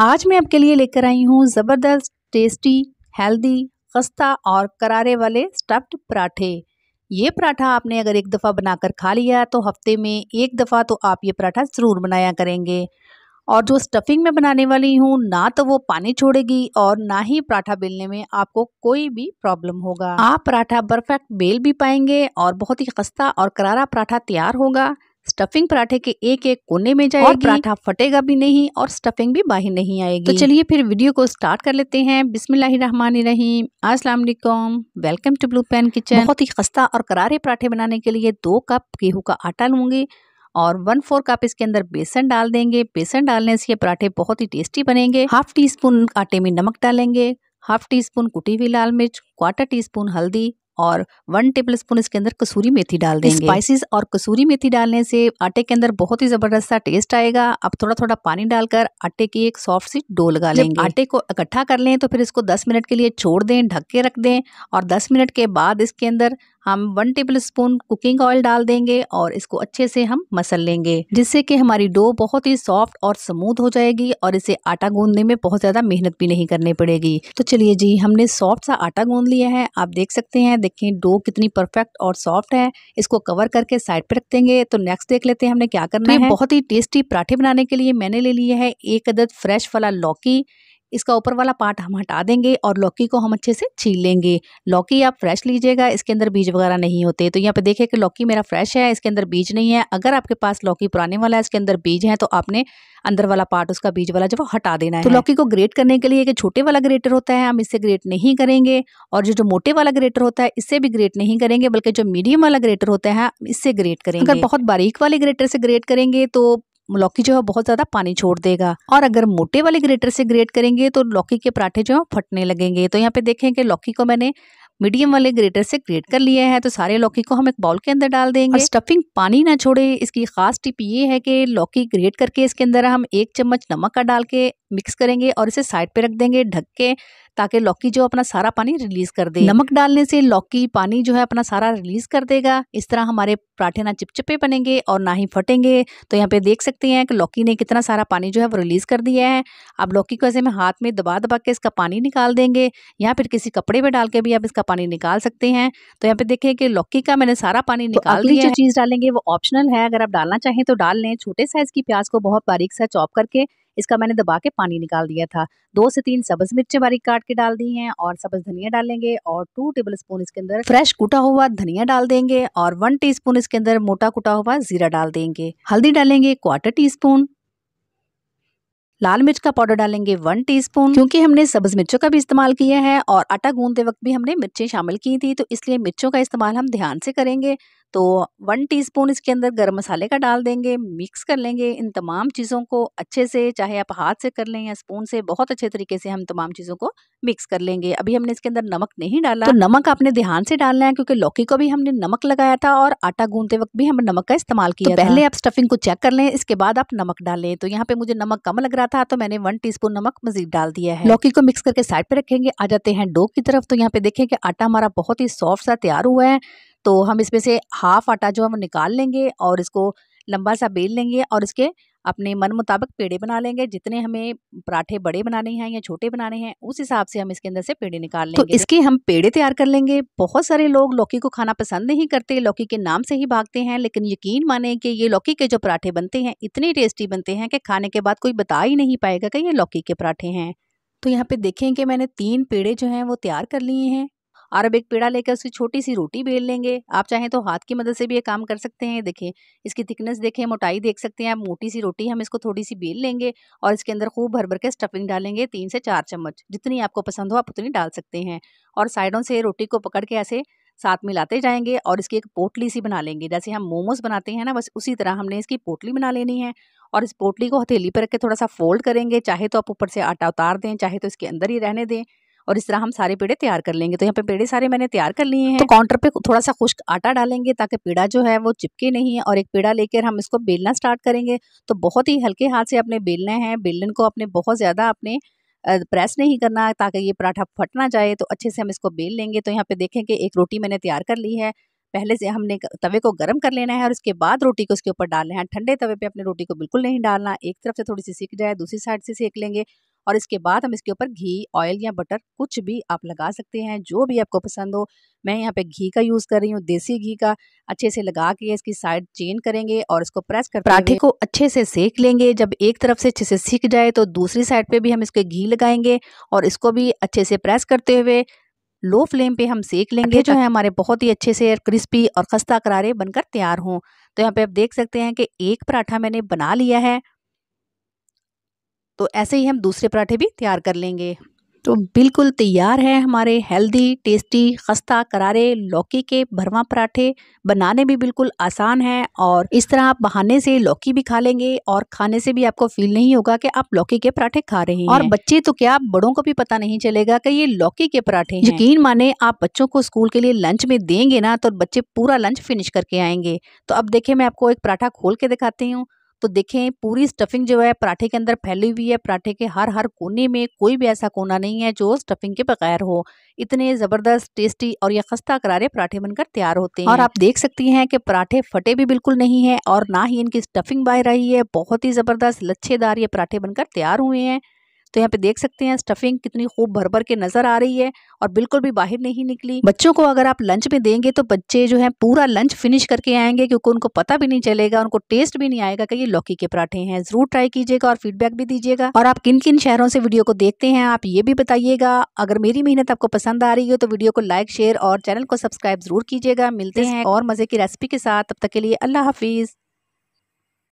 आज मैं आपके लिए लेकर आई हूँ ज़बरदस्त टेस्टी हेल्दी खस्ता और करारे वाले स्टफ्ड पराठे ये पराठा आपने अगर एक दफ़ा बनाकर खा लिया तो हफ्ते में एक दफ़ा तो आप ये पराठा ज़रूर बनाया करेंगे और जो स्टफिंग में बनाने वाली हूँ ना तो वो पानी छोड़ेगी और ना ही पराठा बेलने में आपको कोई भी प्रॉब्लम होगा आप पराठा परफेक्ट बेल भी पाएंगे और बहुत ही खस्ता और करारा पराठा तैयार होगा स्टफिंग पराठे के एक एक कोने में जाएगी और पराठा फटेगा भी नहीं और स्टफिंग भी बाहर नहीं आएगी तो चलिए फिर वीडियो को स्टार्ट कर लेते हैं बिस्मिल्लाहिर्रहमानिर्रहीम अस्सलाम वालेकुम welcome to Blue Pan Kitchen बहुत ही खस्ता और करारे पराठे बनाने के लिए दो कप गेहूँ का आटा लूंगी और वन फोर कप इसके अंदर बेसन डाल देंगे बेसन डालने से ये पराठे बहुत ही टेस्टी बनेंगे हाफ टी स्पून आटे में नमक डालेंगे हाफ टी स्पून कुटी हुई लाल मिर्च क्वार्टर टी स्पून हल्दी और वन टेबल स्पून इसके अंदर कसूरी मेथी डाल देंगे स्पाइसेस और कसूरी मेथी डालने से आटे के अंदर बहुत ही जबरदस्त सा टेस्ट आएगा अब थोड़ा थोड़ा पानी डालकर आटे की एक सॉफ्ट सी डो लगा लेंगे आटे को इकट्ठा कर लें तो फिर इसको दस मिनट के लिए छोड़ दें ढक के रख दें और दस मिनट के बाद इसके अंदर हम one tablespoon cooking oil डाल देंगे और इसको अच्छे से हम मसल लेंगे जिससे कि हमारी डो बहुत ही सॉफ्ट और स्मूथ हो जाएगी और इसे आटा गूंदने में बहुत ज़्यादा मेहनत भी नहीं करनी पड़ेगी तो चलिए जी हमने सॉफ्ट सा आटा गूंद लिया है आप देख सकते हैं देखें डो कितनी परफेक्ट और सॉफ्ट है इसको कवर करके साइड पर रख देंगे तो नेक्स्ट देख लेते हैं हमने क्या करना तो है बहुत ही टेस्टी पराठे बनाने के लिए मैंने ले लिया है एक अदद फ्रेश वाला लौकी इसका ऊपर वाला पार्ट हम हटा देंगे और लौकी को हम अच्छे से छील लेंगे लौकी आप फ्रेश लीजिएगा इसके अंदर बीज वगैरह नहीं होते तो यहाँ पे देखिए कि लौकी मेरा फ्रेश है इसके अंदर बीज नहीं है अगर आपके पास लौकी पुराने वाला है इसके अंदर बीज है तो आपने अंदर वाला पार्ट उसका बीज वाला जब हटा देना तो है तो लौकी को ग्रेट करने के लिए एक छोटे वाला ग्रेटर होता है हम इससे ग्रेट नहीं करेंगे और जो जो मोटे वाला ग्रेटर होता है इससे भी ग्रेट नहीं करेंगे बल्कि जो मीडियम वाला ग्रेटर होता है इससे ग्रेट करेंगे अगर बहुत बारीक वाले ग्रेटर से ग्रेट करेंगे तो लौकी जो है बहुत ज़्यादा पानी छोड़ देगा और अगर मोटे वाले ग्रेटर से ग्रेट करेंगे तो लौकी के पराठे जो है फटने लगेंगे तो यहाँ पे देखें कि लौकी को मैंने मीडियम वाले ग्रेटर से ग्रेट कर लिए हैं तो सारे लौकी को हम एक बाउल के अंदर डाल देंगे और स्टफिंग पानी ना छोड़े इसकी खास टिप ये है कि लौकी ग्रेट करके इसके अंदर हम एक चम्मच नमक का डाल के मिक्स करेंगे और इसे साइड पे रख देंगे ढक के ताकि लौकी जो अपना सारा पानी रिलीज कर दे नमक डालने से लौकी पानी जो है अपना सारा रिलीज कर देगा इस तरह हमारे पराठे ना चिपचिपे बनेंगे और ना ही फटेंगे तो यहाँ पे देख सकते हैं कि लौकी ने कितना सारा पानी जो है वो रिलीज कर दिया है अब लौकी को ऐसे में हाथ में दबा दबा के इसका पानी निकाल देंगे या फिर किसी कपड़े में डाल के भी आप इसका पानी निकाल सकते हैं तो यहाँ पे देखें कि लौकी का मैंने सारा पानी तो निकाल तो दिया जो चीज डालेंगे वो ऑप्शनल है अगर आप डालना चाहें तो डाल लें छोटे साइज की प्याज को बहुत बारीक सा चॉप करके इसका मैंने दबा के पानी निकाल दिया था दो से तीन सब्ज मिर्चें बारीक काट के डाल दी हैं और सब्ज धनिया डालेंगे और टू टेबल स्पून इसके अंदर फ्रेश कुटा हुआ धनिया डाल देंगे और वन टी स्पून इसके अंदर मोटा कुटा हुआ जीरा डाल देंगे हल्दी डालेंगे क्वार्टर टी स्पून लाल मिर्च का पाउडर डालेंगे वन टीस्पून क्योंकि हमने सब्ज मिर्चों का भी इस्तेमाल किया है और आटा गूंदते वक्त भी हमने मिर्चें शामिल की थी तो इसलिए मिर्चों का इस्तेमाल हम ध्यान से करेंगे तो वन टीस्पून इसके अंदर गर्म मसाले का डाल देंगे मिक्स कर लेंगे इन तमाम चीज़ों को अच्छे से चाहे आप हाथ से कर लें या स्पून से बहुत अच्छे तरीके से हम तमाम चीज़ों को मिक्स कर लेंगे अभी हमने इसके अंदर नमक नहीं डाला तो नमक आपने ध्यान से डालना है क्योंकि लौकी को भी हमने नमक लगाया था और आटा गूंधते वक्त भी हमने नमक का इस्तेमाल तो किया तो पहले आप स्टफिंग को चेक कर लें इसके बाद आप नमक डालें तो यहाँ पे मुझे नमक कम लग रहा था तो मैंने वन टी नमक मजीद डाल दिया है लौकी को मिक्स करके साइड पर रखेंगे आ जाते हैं डो की तरफ तो यहाँ पे देखें कि आटा हमारा बहुत ही सॉफ्ट सा तैयार हुआ है तो हम इसमें से हाफ आटा जो हम निकाल लेंगे और इसको लंबा सा बेल लेंगे और इसके अपने मन मुताबिक पेड़े बना लेंगे जितने हमें पराठे बड़े बनाने हैं या छोटे बनाने हैं उस हिसाब से हम इसके अंदर से पेड़े निकाल तो लेंगे तो इसके हम पेड़े तैयार कर लेंगे बहुत सारे लोग लौकी को खाना पसंद नहीं करते लौकी के नाम से ही भागते हैं लेकिन यकीन माने कि ये लौकी के जो पराठे बनते हैं इतने टेस्टी बनते हैं कि खाने के बाद कोई बता ही नहीं पाएगा कि ये लौकी के पराठे हैं तो यहाँ पे देखें कि मैंने तीन पेड़े जो हैं वो तैयार कर लिए हैं और अब एक पेड़ा लेकर उसकी छोटी सी रोटी बेल लेंगे आप चाहें तो हाथ की मदद से भी ये काम कर सकते हैं देखें इसकी थिकनेस देखें मोटाई देख सकते हैं आप मोटी सी रोटी हम इसको थोड़ी सी बेल लेंगे और इसके अंदर खूब भर भर के स्टफिंग डालेंगे तीन से चार चम्मच जितनी आपको पसंद हो आप उतनी डाल सकते हैं और साइडों से रोटी को पकड़ के ऐसे साथ मिलाते जाएंगे और इसकी एक पोटली सी बना लेंगे जैसे हम मोमोज बनाते हैं ना बस उसी तरह हमने इसकी पोटली बना लेनी है और इस पोटली को हथेली पर रख के थोड़ा सा फोल्ड करेंगे चाहे तो आप ऊपर से आटा उतार दें चाहे तो इसके अंदर ही रहने दें और इस तरह हम सारे पेड़े तैयार कर लेंगे तो यहाँ पे पेड़े सारे मैंने तैयार कर लिए हैं तो काउंटर पे थोड़ा सा खुश्क आटा डालेंगे ताकि पेड़ा जो है वो चिपके नहीं है और एक पेड़ा लेकर हम इसको बेलना स्टार्ट करेंगे तो बहुत ही हल्के हाथ से अपने बेलना है बेलन को अपने बहुत ज़्यादा अपने प्रेस नहीं करना ताकि ये पराठा फट ना जाए तो अच्छे से हम इसको बेल लेंगे तो यहाँ पे देखें कि एक रोटी मैंने तैयार कर ली है पहले से हमने तवे को गर्म कर लेना है और उसके बाद रोटी को उसके ऊपर डालना है ठंडे तवे पे अपने रोटी को बिल्कुल नहीं डालना एक तरफ से थोड़ी सी सीख जाए दूसरी साइड से सेक लेंगे और इसके बाद हम इसके ऊपर घी ऑयल या बटर कुछ भी आप लगा सकते हैं जो भी आपको पसंद हो मैं यहाँ पे घी का यूज़ कर रही हूँ देसी घी का अच्छे से लगा के इसकी साइड चेन करेंगे और इसको प्रेस कर पराठे को अच्छे से सेक लेंगे जब एक तरफ से अच्छे से सीख जाए तो दूसरी साइड पर भी हम इसके घी लगाएंगे और इसको भी अच्छे से प्रेस करते हुए लो फ्लेम पे हम सेक लेंगे जो है हमारे बहुत ही अच्छे से क्रिस्पी और खस्ता करारे बनकर तैयार हों तो यहाँ पे आप देख सकते हैं कि एक पराठा मैंने बना लिया है तो ऐसे ही हम दूसरे पराठे भी तैयार कर लेंगे तो बिल्कुल तैयार है हमारे हेल्दी टेस्टी खस्ता करारे लौकी के भरवा पराठे बनाने भी बिल्कुल आसान है और इस तरह आप बहाने से लौकी भी खा लेंगे और खाने से भी आपको फील नहीं होगा कि आप लौकी के पराठे खा रहे हैं और बच्चे तो क्या बड़ों को भी पता नहीं चलेगा कि ये लौकी के पराठे यकीन माने आप बच्चों को स्कूल के लिए लंच में देंगे ना तो बच्चे पूरा लंच फिनिश करके आएंगे तो अब देखिये मैं आपको एक पराठा खोल के दिखाती हूँ तो देखें पूरी स्टफिंग जो है पराठे के अंदर फैली हुई है पराठे के हर हर कोने में कोई भी ऐसा कोना नहीं है जो स्टफिंग के बगैर हो इतने ज़बरदस्त टेस्टी और ये खस्ता करारे पराठे बनकर तैयार होते हैं और आप देख सकती हैं कि पराठे फटे भी बिल्कुल नहीं है और ना ही इनकी स्टफिंग बाह रही है बहुत ही ज़बरदस्त लच्छेदार ये पराठे बनकर तैयार हुए हैं तो यहाँ पे देख सकते हैं स्टफिंग कितनी खूब भर भर के नजर आ रही है और बिल्कुल भी बाहर नहीं निकली बच्चों को अगर आप लंच में देंगे तो बच्चे जो है पूरा लंच फिनिश करके आएंगे क्योंकि उनको पता भी नहीं चलेगा उनको टेस्ट भी नहीं आएगा कि ये लौकी के पराठे हैं जरूर ट्राई कीजिएगा और फीडबैक भी दीजिएगा और आप किन किन शहरों से वीडियो को देखते हैं आप ये भी बताइएगा अगर मेरी मेहनत आपको पसंद आ रही हो तो वीडियो को लाइक शेयर और चैनल को सब्सक्राइब जरूर कीजिएगा मिलते हैं और मजे की रेसिपी के साथ तब तक के लिए अल्लाह हाफिज़